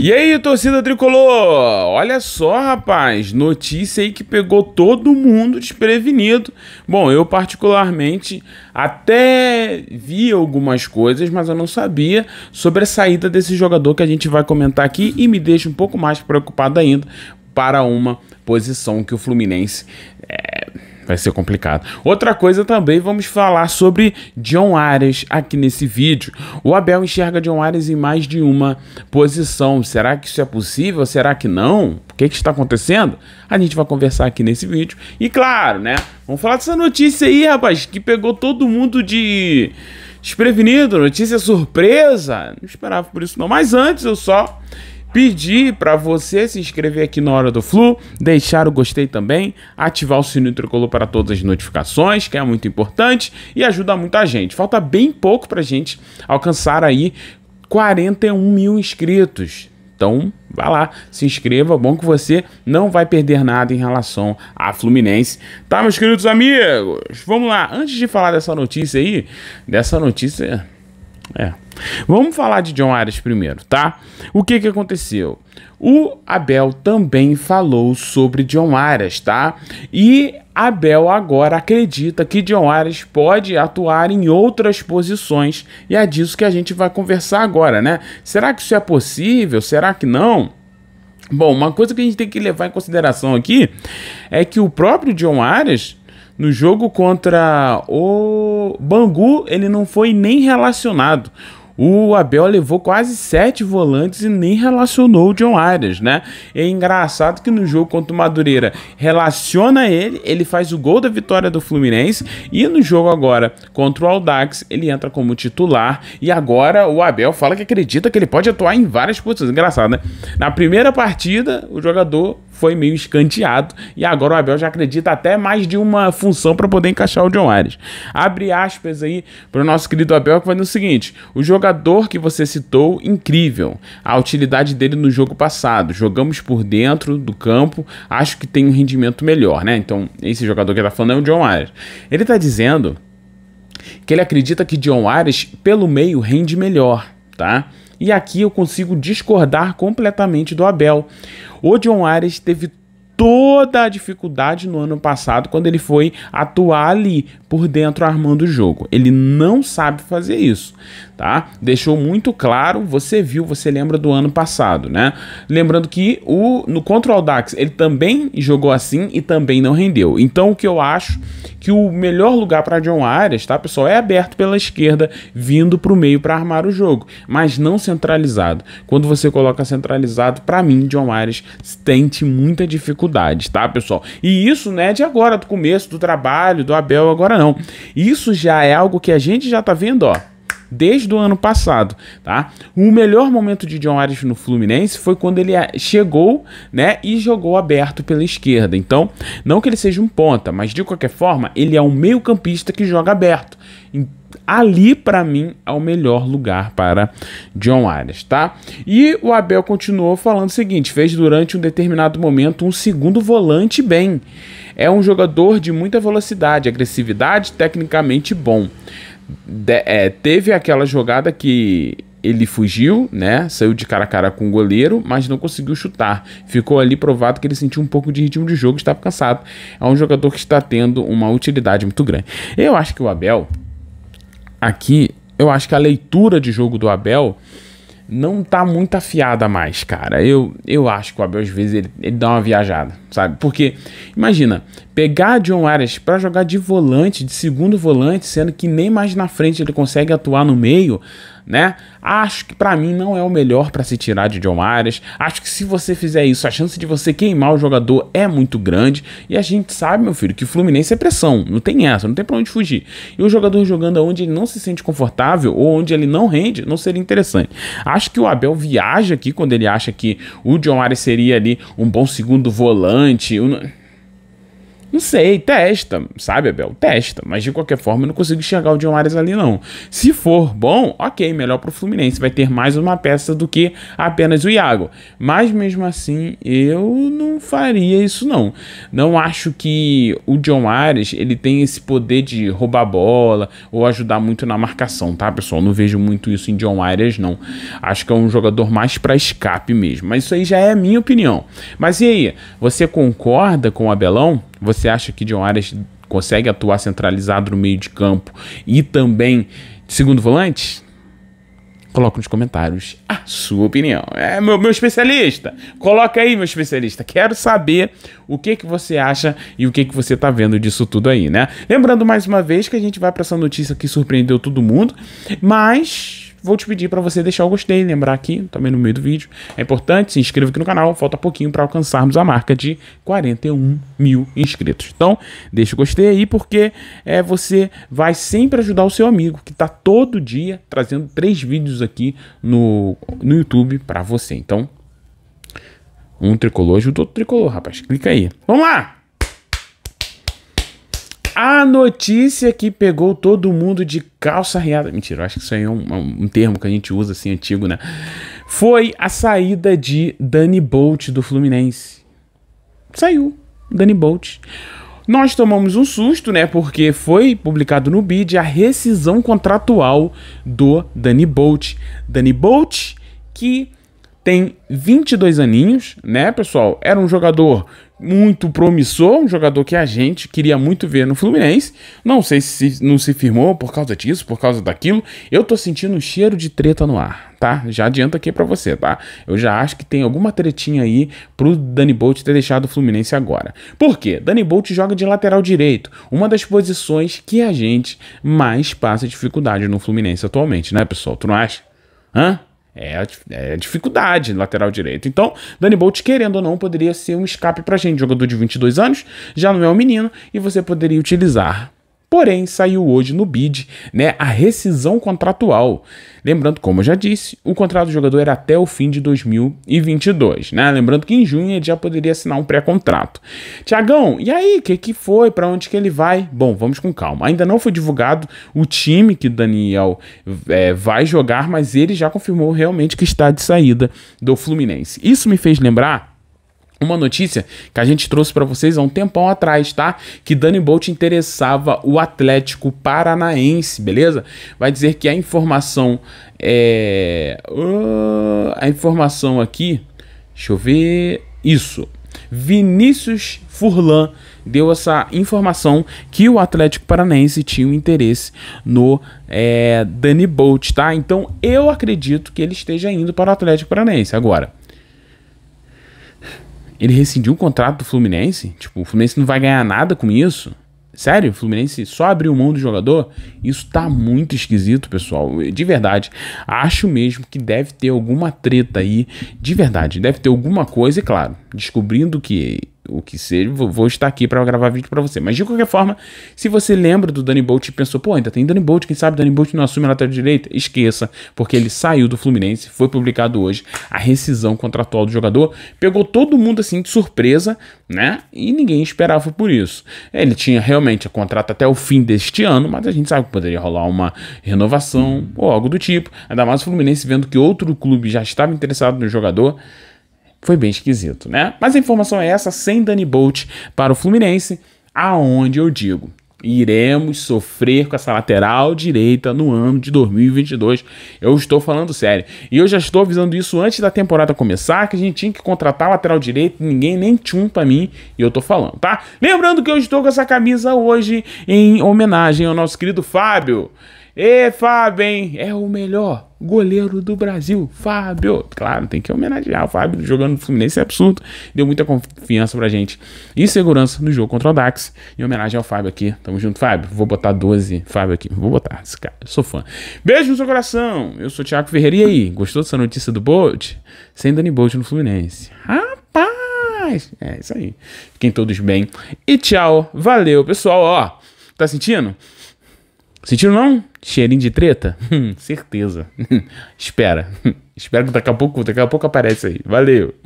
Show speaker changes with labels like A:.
A: E aí, torcida tricolor? Olha só, rapaz, notícia aí que pegou todo mundo desprevenido. Bom, eu particularmente até vi algumas coisas, mas eu não sabia sobre a saída desse jogador que a gente vai comentar aqui e me deixa um pouco mais preocupado ainda para uma posição que o Fluminense é, vai ser complicado. Outra coisa também, vamos falar sobre John Arias aqui nesse vídeo. O Abel enxerga John Arias em mais de uma posição. Será que isso é possível? Será que não? O que, que está acontecendo? A gente vai conversar aqui nesse vídeo. E claro, né? Vamos falar dessa notícia aí, rapaz, que pegou todo mundo de desprevenido, notícia surpresa. Não esperava por isso não. Mas antes, eu só pedir para você se inscrever aqui na Hora do Flu, deixar o gostei também, ativar o sininho tricolor para todas as notificações, que é muito importante e ajuda muita gente. Falta bem pouco para gente alcançar aí 41 mil inscritos. Então, vá lá, se inscreva, bom que você não vai perder nada em relação à Fluminense. Tá, meus queridos amigos? Vamos lá, antes de falar dessa notícia aí, dessa notícia... É, Vamos falar de John Arias primeiro, tá? O que que aconteceu? O Abel também falou sobre John Arias, tá? E Abel agora acredita que John Arias pode atuar em outras posições e é disso que a gente vai conversar agora, né? Será que isso é possível? Será que não? Bom, uma coisa que a gente tem que levar em consideração aqui é que o próprio John Arias no jogo contra o Bangu, ele não foi nem relacionado. O Abel levou quase sete volantes e nem relacionou o John Arias, né? É engraçado que no jogo contra o Madureira relaciona ele, ele faz o gol da vitória do Fluminense e no jogo agora contra o Aldax ele entra como titular e agora o Abel fala que acredita que ele pode atuar em várias posições. Engraçado, né? Na primeira partida o jogador foi meio escanteado e agora o Abel já acredita até mais de uma função para poder encaixar o John Ares. Abre aspas aí para o nosso querido Abel que vai no seguinte: o jogador que você citou, incrível. A utilidade dele no jogo passado. Jogamos por dentro do campo, acho que tem um rendimento melhor, né? Então, esse jogador que ele tá falando é o John Ares. Ele está dizendo que ele acredita que John Ares, pelo meio, rende melhor, tá? E aqui eu consigo discordar completamente do Abel. O John Ares teve toda a dificuldade no ano passado quando ele foi atuar ali por dentro armando o jogo. Ele não sabe fazer isso, tá? Deixou muito claro, você viu, você lembra do ano passado, né? Lembrando que o no Control Dax ele também jogou assim e também não rendeu. Então o que eu acho que o melhor lugar para John Arias, tá, pessoal, é aberto pela esquerda, vindo para o meio para armar o jogo, mas não centralizado. Quando você coloca centralizado, para mim John Arias tente muita dificuldade dificuldade, tá, pessoal? E isso não é de agora, do começo, do trabalho, do Abel, agora não. Isso já é algo que a gente já tá vendo, ó desde o ano passado, tá? O melhor momento de John Arias no Fluminense foi quando ele eh, chegou, né, e jogou aberto pela esquerda. Então, não que ele seja um ponta, mas de qualquer forma, ele é um meio-campista que joga aberto ali para mim é o melhor lugar para John Arias, tá? E o Abel continuou falando o seguinte: fez durante um determinado momento um segundo volante bem. É um jogador de muita velocidade, agressividade, tecnicamente bom. De é, teve aquela jogada que ele fugiu, né? Saiu de cara a cara com o goleiro, mas não conseguiu chutar. Ficou ali provado que ele sentiu um pouco de ritmo de jogo, estava cansado. É um jogador que está tendo uma utilidade muito grande. Eu acho que o Abel aqui, eu acho que a leitura de jogo do Abel não tá muito afiada mais, cara. Eu, eu acho que o Abel, às vezes, ele, ele dá uma viajada, sabe? Porque, imagina, Pegar John Arias para jogar de volante, de segundo volante, sendo que nem mais na frente ele consegue atuar no meio, né? Acho que para mim não é o melhor para se tirar de John Arias. Acho que se você fizer isso, a chance de você queimar o jogador é muito grande. E a gente sabe, meu filho, que Fluminense é pressão, não tem essa, não tem pra onde fugir. E o jogador jogando onde ele não se sente confortável ou onde ele não rende, não seria interessante. Acho que o Abel viaja aqui quando ele acha que o John Arias seria ali um bom segundo volante. Não sei, testa, sabe, Abel? Testa. Mas de qualquer forma, eu não consigo enxergar o John Arias ali, não. Se for bom, ok, melhor pro Fluminense. Vai ter mais uma peça do que apenas o Iago. Mas mesmo assim, eu não faria isso, não. Não acho que o John Arias ele tem esse poder de roubar bola ou ajudar muito na marcação, tá, pessoal? Não vejo muito isso em John Arias, não. Acho que é um jogador mais para escape mesmo. Mas isso aí já é a minha opinião. Mas e aí? Você concorda com o Abelão? Você acha que John Arias consegue atuar centralizado no meio de campo e também segundo volante? Coloca nos comentários a sua opinião. É meu, meu especialista. Coloca aí, meu especialista. Quero saber o que que você acha e o que que você tá vendo disso tudo aí, né? Lembrando mais uma vez que a gente vai para essa notícia que surpreendeu todo mundo, mas vou te pedir para você deixar o gostei, lembrar aqui também no meio do vídeo. É importante, se inscreva aqui no canal, falta pouquinho para alcançarmos a marca de 41 mil inscritos. Então, deixa o gostei aí, porque é, você vai sempre ajudar o seu amigo que está todo dia trazendo três vídeos aqui no, no YouTube para você. Então, um tricolor ajuda outro tricolor, rapaz. Clica aí. Vamos lá! A notícia que pegou todo mundo de calça riada. Mentira, eu acho que isso aí é, é um, um, termo que a gente usa assim antigo, né? Foi a saída de Dani Bolt do Fluminense. Saiu, Dani Bolt. Nós tomamos um susto, né? Porque foi publicado no BID a rescisão contratual do Dani Bolt. Dani Bolt, que tem 22 aninhos, né, pessoal? Era um jogador muito promissor, um jogador que a gente queria muito ver no Fluminense. Não sei se não se firmou por causa disso, por causa daquilo. Eu tô sentindo um cheiro de treta no ar, tá? Já adianta aqui para você, tá? Eu já acho que tem alguma tretinha aí pro Dani Bolt ter deixado o Fluminense agora. Por quê? Dani Bolt joga de lateral direito, uma das posições que a gente mais passa dificuldade no Fluminense atualmente, né, pessoal? Tu não acha? Hã? É, é dificuldade lateral direito. Então, Danny Bolt, querendo ou não, poderia ser um escape pra gente. Jogador de 22 anos, já não é um menino, e você poderia utilizar Porém, saiu hoje no BID né, a rescisão contratual. Lembrando, como eu já disse, o contrato do jogador era até o fim de 2022. Né? Lembrando que em junho ele já poderia assinar um pré-contrato. Tiagão, e aí? O que, que foi? Para onde que ele vai? Bom, vamos com calma. Ainda não foi divulgado o time que o Daniel é, vai jogar, mas ele já confirmou realmente que está de saída do Fluminense. Isso me fez lembrar uma notícia que a gente trouxe para vocês há um tempão atrás, tá? Que Dani Bolt interessava o Atlético Paranaense, beleza? Vai dizer que a informação é uh, a informação aqui, deixa eu ver, isso. Vinícius Furlan deu essa informação que o Atlético Paranaense tinha um interesse no é, Dani Bolt, tá? Então eu acredito que ele esteja indo para o Atlético Paranaense agora. Ele rescindiu o contrato do Fluminense? Tipo, o Fluminense não vai ganhar nada com isso? Sério, o Fluminense só abriu mão do jogador? Isso tá muito esquisito, pessoal. De verdade, acho mesmo que deve ter alguma treta aí. De verdade, deve ter alguma coisa, e claro, descobrindo que o que seja, vou, estar aqui para gravar vídeo para você. Mas de qualquer forma, se você lembra do Danny Bolt e pensou, pô, ainda tem Danny Bolt, quem sabe Danny Bolt não assume a lateral direita, esqueça, porque ele saiu do Fluminense, foi publicado hoje a rescisão contratual do jogador, pegou todo mundo assim de surpresa, né? E ninguém esperava por isso. Ele tinha realmente a contrato até o fim deste ano, mas a gente sabe que poderia rolar uma renovação ou algo do tipo, ainda mais o Fluminense vendo que outro clube já estava interessado no jogador. Foi bem esquisito, né? Mas a informação é essa, sem Dani Bolt para o Fluminense, aonde eu digo, iremos sofrer com essa lateral direita no ano de 2022. Eu estou falando sério. E eu já estou avisando isso antes da temporada começar, que a gente tinha que contratar lateral direito, ninguém nem tchum para mim, e eu tô falando, tá? Lembrando que eu estou com essa camisa hoje em homenagem ao nosso querido Fábio. E Fábio, hein? É o melhor goleiro do Brasil, Fábio. Claro, tem que homenagear o Fábio jogando no Fluminense, é absurdo. Deu muita confiança pra gente e segurança no jogo contra o Dax. Em homenagem ao Fábio aqui. Tamo junto, Fábio. Vou botar 12 Fábio aqui. Vou botar esse cara. Sou fã. Beijo no seu coração. Eu sou Thiago Ferreira. E aí, gostou dessa notícia do Bolt? Sem Dani Bolt no Fluminense. Rapaz! É isso aí. Fiquem todos bem. E tchau. Valeu, pessoal. Ó, tá sentindo? Sentindo não? Cheirinho de treta? certeza. Espera. Espero que daqui a pouco, daqui a pouco aparece aí. Valeu.